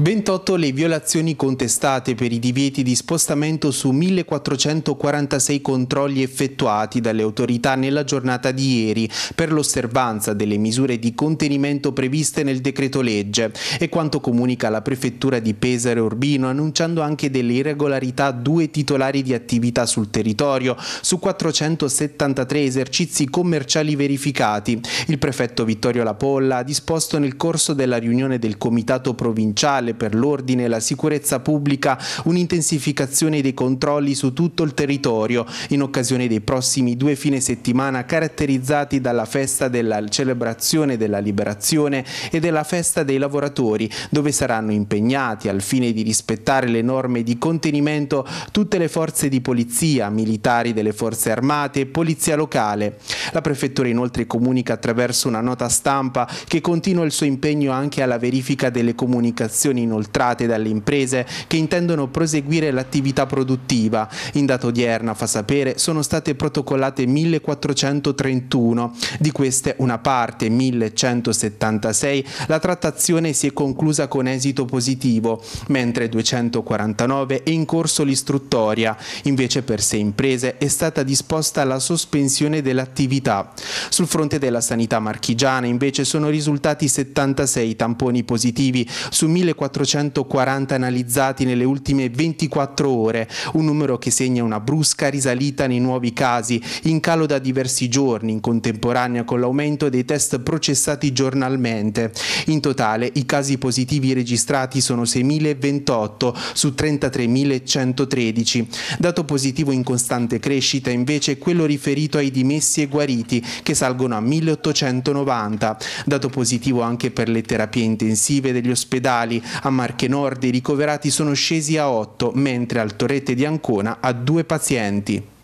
28 le violazioni contestate per i divieti di spostamento su 1446 controlli effettuati dalle autorità nella giornata di ieri per l'osservanza delle misure di contenimento previste nel decreto legge e quanto comunica la prefettura di Pesaro Urbino annunciando anche delle irregolarità due titolari di attività sul territorio su 473 esercizi commerciali verificati. Il prefetto Vittorio Lapolla ha disposto nel corso della riunione del comitato provinciale Generale per l'Ordine e la Sicurezza Pubblica un'intensificazione dei controlli su tutto il territorio in occasione dei prossimi due fine settimana caratterizzati dalla festa della celebrazione della liberazione e della festa dei lavoratori, dove saranno impegnati al fine di rispettare le norme di contenimento tutte le forze di polizia, militari delle forze armate e polizia locale. La prefettura inoltre comunica attraverso una nota stampa che continua il suo impegno anche alla verifica delle comunicazioni informazioni inoltrate dalle imprese che intendono proseguire l'attività produttiva. In data odierna, fa sapere, sono state protocollate 1431, di queste una parte, 1176, la trattazione si è conclusa con esito positivo, mentre 249 è in corso l'istruttoria. Invece per sei imprese è stata disposta la sospensione dell'attività. Sul fronte della sanità marchigiana invece sono risultati 76 tamponi positivi su 1440 analizzati nelle ultime 24 ore, un numero che segna una brusca risalita nei nuovi casi, in calo da diversi giorni, in contemporanea con l'aumento dei test processati giornalmente. In totale i casi positivi registrati sono 6.028 su 33.113. Dato positivo in costante crescita invece è quello riferito ai dimessi e guariti, che sarà risalgono a 1890, dato positivo anche per le terapie intensive degli ospedali. A Marche Nord i ricoverati sono scesi a 8, mentre al Torrete di Ancona a 2 pazienti.